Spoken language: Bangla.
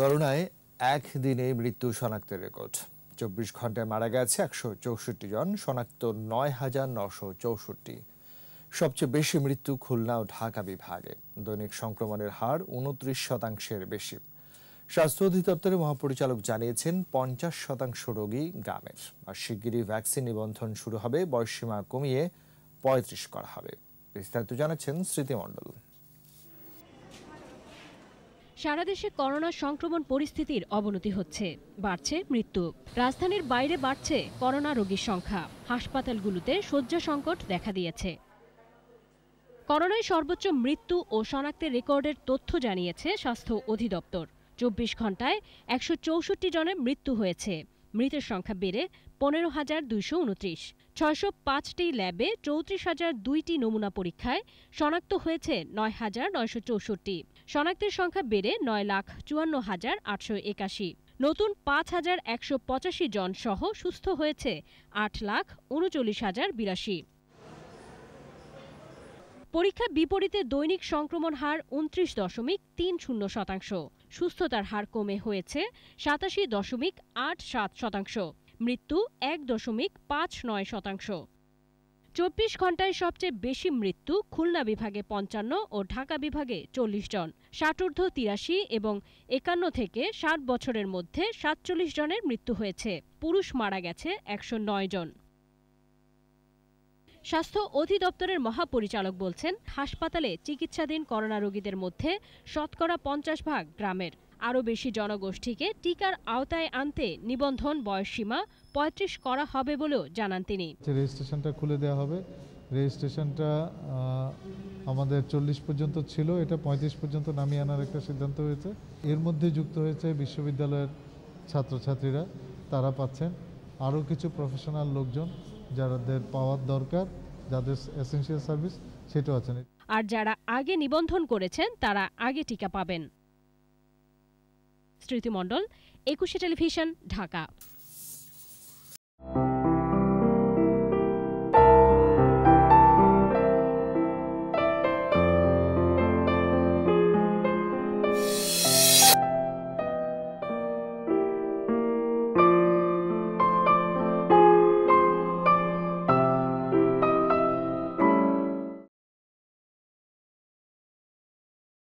করোনায় একদিনে মৃত্যু শনাক্তের রেকর্ড চব্বিশ ঘন্টায় মারা গেছে একশো চৌষট্টি জন শনাক্ত নয় হাজার নশো চৌষট্টি সবচেয়ে বেশি মৃত্যু খুলনা ও ঢাকা বিভাগে দৈনিক সংক্রমণের হার উনত্রিশ শতাংশের বেশি স্বাস্থ্য অধিদপ্তরের মহাপরিচালক জানিয়েছেন পঞ্চাশ শতাংশ রোগী গ্রামের আর শিগগিরই ভ্যাকসিন নিবন্ধন শুরু হবে বয়সসীমা কমিয়ে পঁয়ত্রিশ করা হবে বিস্তারিত জানাচ্ছেন স্মৃতিমণ্ডল সারা দেশে করোনা সংক্রমণ পরিস্থিতির অবনতি হচ্ছে বাড়ছে মৃত্যু রাজধানীর বাইরে বাড়ছে করোনা রোগীর সংখ্যা হাসপাতালগুলোতে শয্যা সংকট দেখা দিয়েছে করোনায় সর্বোচ্চ মৃত্যু ও শনাক্তের রেকর্ডের তথ্য জানিয়েছে স্বাস্থ্য অধিদপ্তর চব্বিশ ঘন্টায় একশো জনের মৃত্যু হয়েছে মৃতের সংখ্যা বেড়ে পনেরো হাজার দুইশো উনত্রিশ ছয়শো পাঁচটি ল্যাবে চৌত্রিশ হাজার দুইটি নমুনা পরীক্ষায় শনাক্ত হয়েছে নয় হাজার নয়শো চৌষট্টি শনাক্তের সংখ্যা বেড়ে নয় লাখ চুয়ান্ন হাজার আটশো একাশি নতুন পাঁচ হাজার একশো পঁচাশি জন সহ সুস্থ হয়েছে আট লাখ উনচল্লিশ হাজার বিরাশি পরীক্ষা বিপরীতে দৈনিক সংক্রমণ হার উনত্রিশ দশমিক তিন শূন্য শতাংশ সুস্থতার হার কমে হয়েছে সাতাশি দশমিক আট সাত শতাংশ মৃত্যু এক দশমিক পাঁচ নয় শতাংশ চব্বিশ ঘন্টায় সবচেয়ে বেশি মৃত্যু খুলনা বিভাগে পঞ্চান্ন ও ঢাকা বিভাগে চল্লিশ জন ষাটোর্ধ্ব তিরাশি এবং একান্ন থেকে ষাট বছরের মধ্যে সাতচল্লিশ জনের মৃত্যু হয়েছে পুরুষ মারা গেছে একশো নয় জন স্বাস্থ্য অধিদপ্তরের মহাপরিচালক বলছেন হাসপাতালে চিকিৎসাধীন করোনা রোগীদের মধ্যে শতকরা পঞ্চাশ ভাগ গ্রামের আরও বেশি জনগোষ্ঠীকে টিকার আওতায় আনতে নিবন্ধন বয়সসীমা পঁয়ত্রিশ করা হবে বলেও জানান তিনি রেজিস্ট্রেশনটা খুলে দেওয়া হবে রেজিস্ট্রেশনটা আমাদের চল্লিশ পর্যন্ত ছিল এটা পঁয়ত্রিশ পর্যন্ত নামিয়ে আনার একটা সিদ্ধান্ত হয়েছে এর মধ্যে যুক্ত হয়েছে বিশ্ববিদ্যালয়ের ছাত্রছাত্রীরা তারা পাচ্ছেন আরও কিছু প্রফেশনাল লোকজন যাদের পাওয়ার দরকার যাদের এসেন্সিয়াল সার্ভিস সেটাও আছে আর যারা আগে নিবন্ধন করেছেন তারা আগে টিকা পাবেন স্মৃতিমণ্ডল একুশে টেলিভিশন ঢাকা